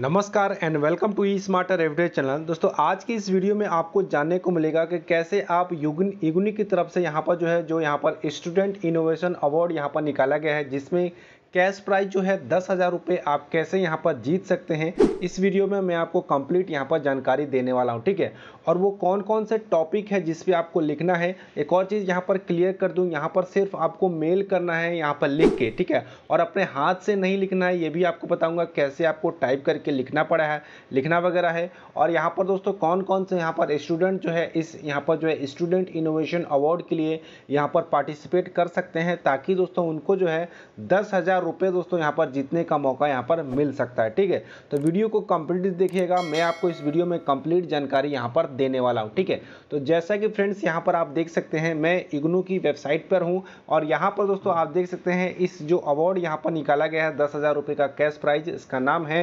नमस्कार and welcome to E smarter average channel दोस्तों आज की इस वीडियो में आपको जानने को मिलेगा कि कैसे आप युगन युगनी की तरफ से यहाँ पर जो है जो यहाँ पर स्टूडेंट इनोवेशन अवार्ड यहाँ पर निकाला गया है जिसमें कैश प्राइज जो है दस हज़ार रुपये आप कैसे यहाँ पर जीत सकते हैं इस वीडियो में मैं आपको कंप्लीट यहाँ पर जानकारी देने वाला हूँ ठीक है और वो कौन कौन से टॉपिक है जिस पे आपको लिखना है एक और चीज़ यहाँ पर क्लियर कर दूँ यहाँ पर सिर्फ आपको मेल करना है यहाँ पर लिख के ठीक है और अपने हाथ से नहीं लिखना है ये भी आपको बताऊँगा कैसे आपको टाइप करके लिखना पड़ा है लिखना वगैरह है और यहाँ पर दोस्तों कौन कौन से यहाँ पर स्टूडेंट जो है इस यहाँ पर जो है स्टूडेंट इनोवेशन अवार्ड के लिए यहाँ पर पार्टिसिपेट कर सकते हैं ताकि दोस्तों उनको जो है दस हज़ार हज़ार रुपये दोस्तों यहाँ पर जीतने का मौका यहाँ पर मिल सकता है ठीक है तो वीडियो को कंप्लीट देखिएगा मैं आपको इस वीडियो में कंप्लीट जानकारी यहाँ पर देने वाला हूँ ठीक है तो जैसा कि फ्रेंड्स यहाँ पर आप देख सकते हैं मैं इग्नू की वेबसाइट पर हूँ और यहाँ पर दोस्तों आप देख सकते हैं इस जो अवार्ड यहाँ पर निकाला गया है दस हज़ार रुपये का कैश प्राइज इसका नाम है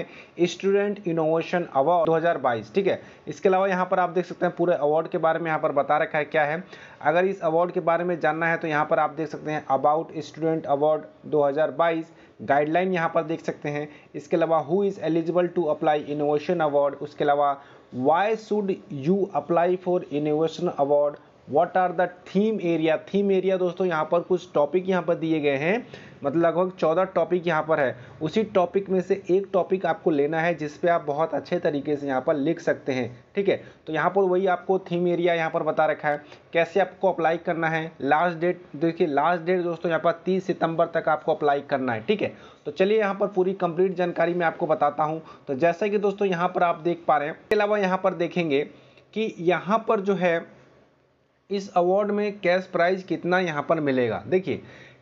स्टूडेंट इनोवेशन अवार्ड दो ठीक है इसके अलावा यहाँ पर आप देख सकते हैं पूरे अवार्ड के बारे में यहाँ पर बता रखा है क्या है अगर इस अवार्ड के बारे में जानना है तो यहाँ पर आप देख सकते हैं अबाउट स्टूडेंट अवार्ड 2022 गाइडलाइन यहाँ पर देख सकते हैं इसके अलावा who is eligible to apply innovation award उसके अलावा why should you apply for innovation award what are the theme area theme area दोस्तों यहाँ पर कुछ टॉपिक यहाँ पर दिए गए हैं मतलब लगभग चौदह टॉपिक यहाँ पर है उसी टॉपिक में से एक टॉपिक आपको लेना है जिस आप बहुत अच्छे तरीके से यहाँ पर लिख सकते हैं ठीक है तो यहाँ पर वही आपको थीम एरिया यहाँ पर बता रखा है कैसे आपको अप्लाई करना है लास्ट डेट देखिए लास्ट डेट दोस्तों यहाँ पर तीस सितंबर तक आपको अप्लाई करना है ठीक है तो चलिए यहाँ पर पूरी कंप्लीट जानकारी मैं आपको बताता हूँ तो जैसा कि दोस्तों यहाँ पर आप देख पा रहे हैं इसके अलावा यहाँ पर देखेंगे कि यहाँ पर जो है इस अवार्ड में कैश प्राइज कितना यहाँ पर मिलेगा देखिए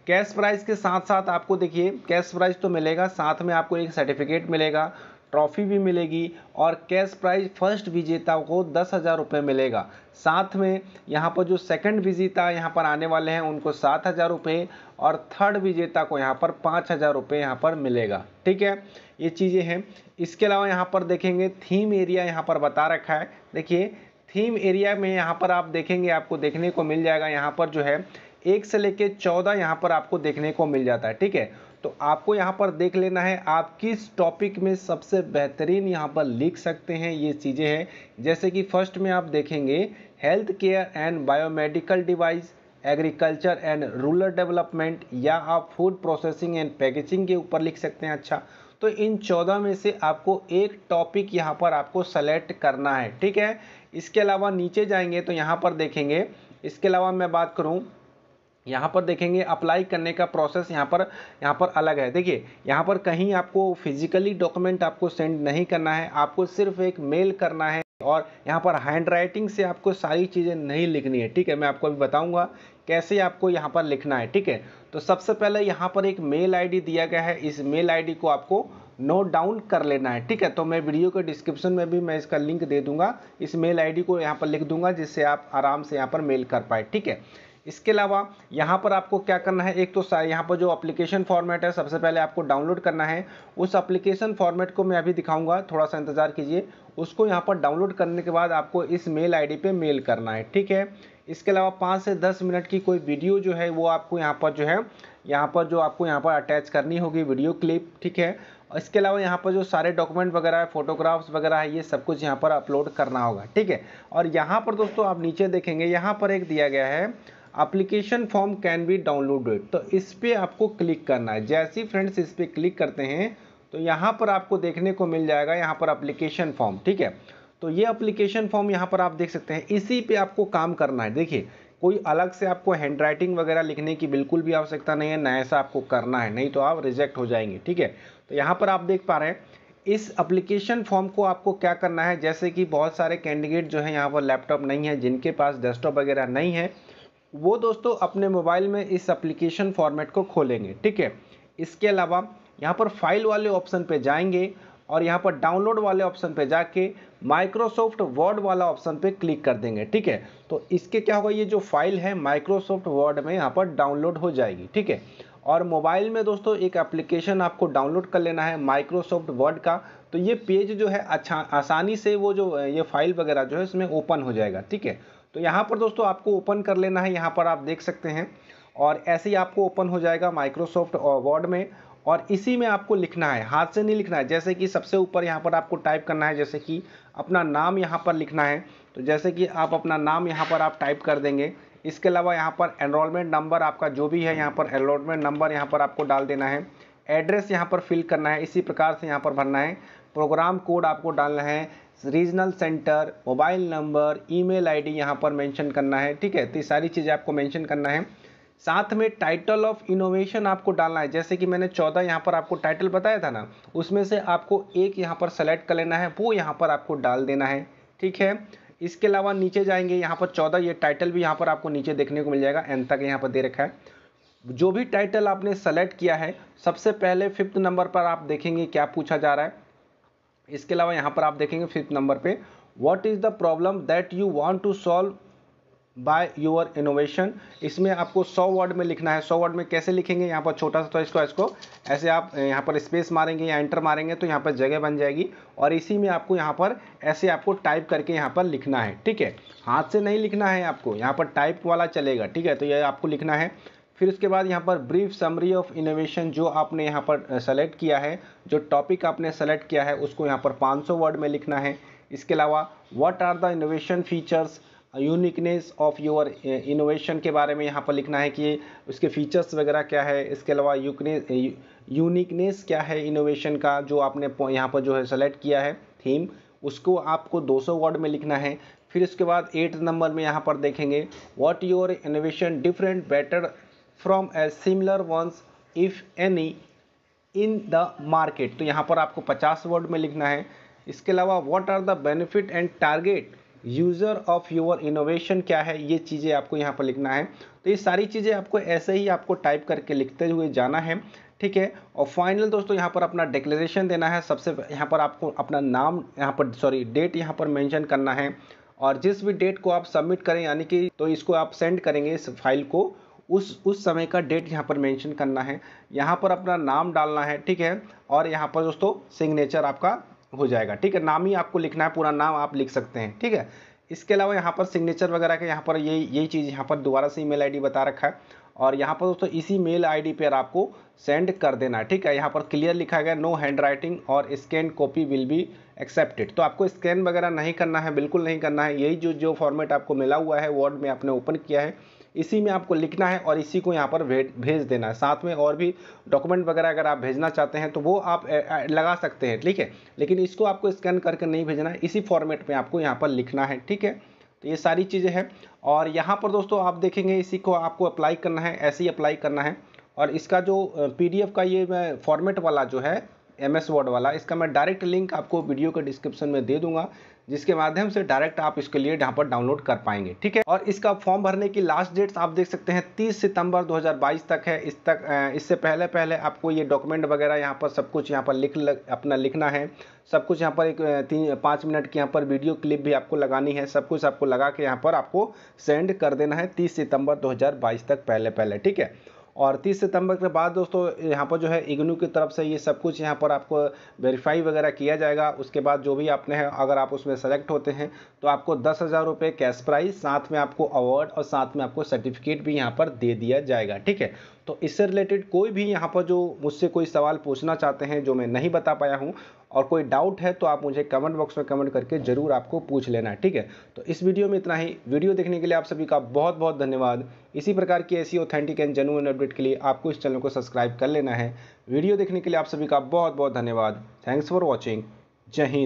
कैश प्राइज के साथ साथ आपको देखिए कैश प्राइज तो मिलेगा साथ में आपको एक सर्टिफिकेट मिलेगा ट्रॉफी भी मिलेगी और कैश प्राइज फर्स्ट विजेता को दस हज़ार रुपये मिलेगा साथ में यहाँ पर जो सेकंड विजेता यहाँ पर आने वाले हैं उनको सात हज़ार रुपये और थर्ड विजेता को यहाँ पर पाँच हज़ार रुपये यहाँ पर मिलेगा ठीक है ये चीज़ें हैं इसके अलावा यहाँ पर देखेंगे थीम एरिया यहाँ पर बता रखा है देखिए थीम एरिया में यहाँ पर आप देखेंगे आपको देखने को मिल जाएगा यहाँ पर जो है एक से लेके चौदह यहाँ पर आपको देखने को मिल जाता है ठीक है तो आपको यहाँ पर देख लेना है आप किस टॉपिक में सबसे बेहतरीन यहाँ पर लिख सकते हैं ये चीज़ें हैं जैसे कि फर्स्ट में आप देखेंगे health care and biomedical device agriculture and rural development या आप फूड प्रोसेसिंग एंड पैकेजिंग के ऊपर लिख सकते हैं अच्छा तो इन चौदह में से आपको एक टॉपिक यहाँ पर आपको सेलेक्ट करना है ठीक है इसके अलावा नीचे जाएंगे तो यहाँ पर देखेंगे इसके अलावा मैं बात करूँ यहाँ पर देखेंगे अप्लाई करने का प्रोसेस यहाँ पर यहाँ पर अलग है देखिए यहाँ पर कहीं आपको फिजिकली डॉक्यूमेंट आपको सेंड नहीं करना है आपको सिर्फ एक मेल करना है और यहाँ पर हैंड राइटिंग से आपको सारी चीज़ें नहीं लिखनी है ठीक है मैं आपको अभी बताऊँगा कैसे आपको यहाँ पर लिखना है ठीक है तो सबसे पहले यहाँ पर एक मेल आईडी दिया गया है इस मेल आईडी को आपको नोट डाउन कर लेना है ठीक है तो मैं वीडियो के डिस्क्रिप्शन में भी मैं इसका लिंक दे दूंगा इस मेल आई को यहाँ पर लिख दूंगा जिससे आप आराम से यहाँ पर मेल कर पाए ठीक है इसके अलावा यहाँ पर आपको क्या करना है एक तो यहाँ पर जो अप्लीकेशन फॉर्मेट है सबसे पहले आपको डाउनलोड करना है उस अप्लीकेशन फॉर्मेट को मैं अभी दिखाऊंगा थोड़ा सा इंतज़ार कीजिए उसको यहाँ पर डाउनलोड करने के बाद आपको इस मेल आई पे मेल करना है ठीक है इसके अलावा पाँच से दस मिनट की कोई वीडियो जो है वो आपको यहाँ पर जो है यहाँ पर जो आपको यहाँ पर अटैच करनी होगी वीडियो क्लिप ठीक है इसके अलावा यहाँ पर जो सारे डॉक्यूमेंट वगैरह है फोटोग्राफ्स वगैरह है ये सब कुछ यहाँ पर अपलोड करना होगा ठीक है और यहाँ पर दोस्तों आप नीचे देखेंगे यहाँ पर एक दिया गया है application form can be downloaded तो इस पर आपको क्लिक करना है जैसे फ्रेंड्स इस पर क्लिक करते हैं तो यहाँ पर आपको देखने को मिल जाएगा यहाँ पर अप्लीकेशन फॉर्म ठीक है तो ये अप्लीकेशन फॉर्म यहाँ पर आप देख सकते हैं इसी पे आपको काम करना है देखिए कोई अलग से आपको हैंड राइटिंग वगैरह लिखने की बिल्कुल भी आवश्यकता नहीं है ना ऐसा आपको करना है नहीं तो आप रिजेक्ट हो जाएंगे ठीक है तो यहाँ पर आप देख पा रहे हैं इस अप्लीकेशन फॉर्म को आपको क्या करना है जैसे कि बहुत सारे कैंडिडेट जो है यहाँ पर लैपटॉप नहीं है जिनके पास डेस्कटॉप वगैरह नहीं है वो दोस्तों अपने मोबाइल में इस एप्लीकेशन फॉर्मेट को खोलेंगे ठीक है इसके अलावा यहाँ पर फाइल वाले ऑप्शन पे जाएंगे और यहाँ पर डाउनलोड वाले ऑप्शन पे जाके माइक्रोसॉफ्ट वर्ड वाला ऑप्शन पे क्लिक कर देंगे ठीक है तो इसके क्या होगा ये जो फाइल है माइक्रोसॉफ्ट वर्ड में यहाँ पर डाउनलोड हो जाएगी ठीक है और मोबाइल में दोस्तों एक एप्लीकेशन आपको डाउनलोड कर लेना है माइक्रोसॉफ्ट वर्ड का तो ये पेज जो है अच्छा आसानी से वो जो ये फाइल वगैरह जो है इसमें ओपन हो जाएगा ठीक है तो यहाँ पर दोस्तों आपको ओपन कर लेना है यहाँ पर आप देख सकते हैं और ऐसे ही आपको ओपन हो जाएगा माइक्रोसॉफ्ट वर्ड में और इसी में आपको लिखना है हाथ से नहीं लिखना है जैसे कि सबसे ऊपर यहाँ पर आपको टाइप करना है जैसे कि अपना नाम यहाँ पर लिखना है तो जैसे कि आप अपना नाम यहाँ पर आप टाइप कर देंगे इसके अलावा यहाँ पर एनरोलमेंट नंबर आपका जो भी है यहाँ पर एनरोलमेंट नंबर यहाँ पर आपको डाल देना है एड्रेस यहाँ पर फिल करना है इसी प्रकार से यहाँ पर भरना है प्रोग्राम कोड आपको डालना है regional centre mobile number email ID यहाँ पर मेंशन करना है ठीक है तो ये सारी चीज़ें आपको मेंशन करना है साथ में टाइटल ऑफ इनोवेशन आपको डालना है जैसे कि मैंने चौदह यहाँ पर आपको टाइटल बताया था ना उसमें से आपको एक यहाँ पर सेलेक्ट कर लेना है वो यहाँ पर आपको डाल देना है ठीक है इसके अलावा नीचे जाएंगे यहाँ पर चौदह ये टाइटल भी यहाँ पर आपको नीचे देखने को मिल जाएगा एन तक यहाँ पर दे रखा है जो भी टाइटल आपने सेलेक्ट किया है सबसे पहले फिफ्थ नंबर पर आप देखेंगे क्या पूछा जा रहा है इसके अलावा यहाँ पर आप देखेंगे फिफ्थ नंबर पे what is the problem that you want to solve by your innovation इसमें आपको 100 वर्ड में लिखना है 100 वर्ड में कैसे लिखेंगे यहाँ पर छोटा सा तो इसको इसको ऐसे आप यहाँ पर स्पेस मारेंगे या एंटर मारेंगे तो यहाँ पर जगह बन जाएगी और इसी में आपको यहाँ पर ऐसे आपको टाइप करके यहाँ पर लिखना है ठीक है हाथ से नहीं लिखना है आपको यहाँ पर टाइप वाला चलेगा ठीक है तो ये आपको लिखना है फिर उसके बाद यहाँ पर ब्रीफ समरी ऑफ इनोवेशन जो आपने यहाँ पर सेलेक्ट किया है जो टॉपिक आपने सेलेक्ट किया है उसको यहाँ पर 500 वर्ड में लिखना है इसके अलावा what are the innovation features uniqueness of your innovation के बारे में यहाँ पर लिखना है कि उसके फीचर्स वगैरह क्या है इसके अलावा यूनिकनेस क्या है इनोवेशन का जो आपने यहाँ पर जो है सेलेक्ट किया है थीम उसको आपको 200 वर्ड में लिखना है फिर इसके बाद एट नंबर में यहाँ पर देखेंगे what your innovation different better from a similar ones if any in the market तो यहाँ पर आपको पचास वर्ड में लिखना है इसके अलावा what are the benefit and target user of your innovation क्या है ये चीज़ें आपको यहाँ पर लिखना है तो ये सारी चीज़ें आपको ऐसे ही आपको टाइप करके लिखते हुए जाना है ठीक है और फाइनल दोस्तों यहाँ पर अपना डिक्लेरेशन देना है सबसे यहाँ पर आपको अपना नाम यहाँ पर सॉरी डेट यहाँ पर मेंशन करना है और जिस भी डेट को आप सबमिट करें यानी कि तो इसको आप सेंड करेंगे इस फाइल को उस उस समय का डेट यहाँ पर मेंशन करना है यहाँ पर अपना नाम डालना है ठीक है और यहाँ पर दोस्तों सिग्नेचर आपका हो जाएगा ठीक है नाम ही आपको लिखना है पूरा नाम आप लिख सकते हैं ठीक है इसके अलावा यहाँ पर सिग्नेचर वगैरह का यहाँ पर यही यही चीज़ यहाँ पर दोबारा से ई मेल बता रखा है और यहाँ पर दोस्तों इसी मेल आई पर आपको सेंड कर देना है ठीक है यहाँ पर क्लियर लिखा गया नो हैंड राइटिंग और scan copy will be accepted तो आपको स्कैन वगैरह नहीं करना है बिल्कुल नहीं करना है यही जो जो फॉर्मेट आपको मिला हुआ है वर्ड में आपने ओपन किया है इसी में आपको लिखना है और इसी को यहाँ पर भेज देना है साथ में और भी डॉक्यूमेंट वगैरह अगर आप भेजना चाहते हैं तो वो आप लगा सकते हैं ठीक है लेकिन इसको आपको स्कैन करके नहीं भेजना है इसी फॉर्मेट में आपको यहाँ पर लिखना है ठीक है तो ये सारी चीज़ें हैं और यहाँ पर दोस्तों आप देखेंगे इसी को आपको अप्लाई करना है ऐसे ही अप्लाई करना है और इसका जो पी का ये फॉर्मेट वाला जो है एम एस वर्ड वाला इसका मैं डायरेक्ट लिंक आपको वीडियो के डिस्क्रिप्शन में दे दूंगा जिसके माध्यम से डायरेक्ट आप इसके लिए यहाँ पर डाउनलोड कर पाएंगे ठीक है और इसका फॉर्म भरने की लास्ट डेट्स आप देख सकते हैं 30 सितंबर 2022 तक है इस तक इससे पहले पहले आपको ये डॉक्यूमेंट वगैरह यहाँ पर सब कुछ यहाँ पर लिख लग, अपना लिखना है सब कुछ यहाँ पर एक तीन पाँच मिनट की यहाँ पर वीडियो क्लिप भी आपको लगानी है सब कुछ आपको लगा के यहाँ पर आपको सेंड कर देना है तीस सितंबर 2022 तक पहले पहले ठीक है और 30 सितंबर के बाद दोस्तों यहाँ पर जो है इग्नू की तरफ से ये सब कुछ यहाँ पर आपको वेरीफाई वगैरह किया जाएगा उसके बाद जो भी आपने है अगर आप उसमें सेलेक्ट होते हैं तो आपको दस हज़ार रुपये कैश प्राइज साथ में आपको अवार्ड और साथ में आपको सर्टिफिकेट भी यहाँ पर दे दिया जाएगा ठीक है तो इससे रिलेटेड कोई भी यहाँ पर जो मुझसे कोई सवाल पूछना चाहते हैं जो मैं नहीं बता पाया हूँ और कोई डाउट है तो आप मुझे कमेंट बॉक्स में कमेंट करके ज़रूर आपको पूछ लेना है ठीक है तो इस वीडियो में इतना ही वीडियो देखने के लिए आप सभी का बहुत बहुत धन्यवाद इसी प्रकार की ऐसी ऑथेंटिक एंड जेनुअन अपडेट के लिए आपको इस चैनल को सब्सक्राइब कर लेना है वीडियो देखने के लिए आप सभी का बहुत बहुत धन्यवाद थैंक्स फॉर वॉचिंग जय हिंद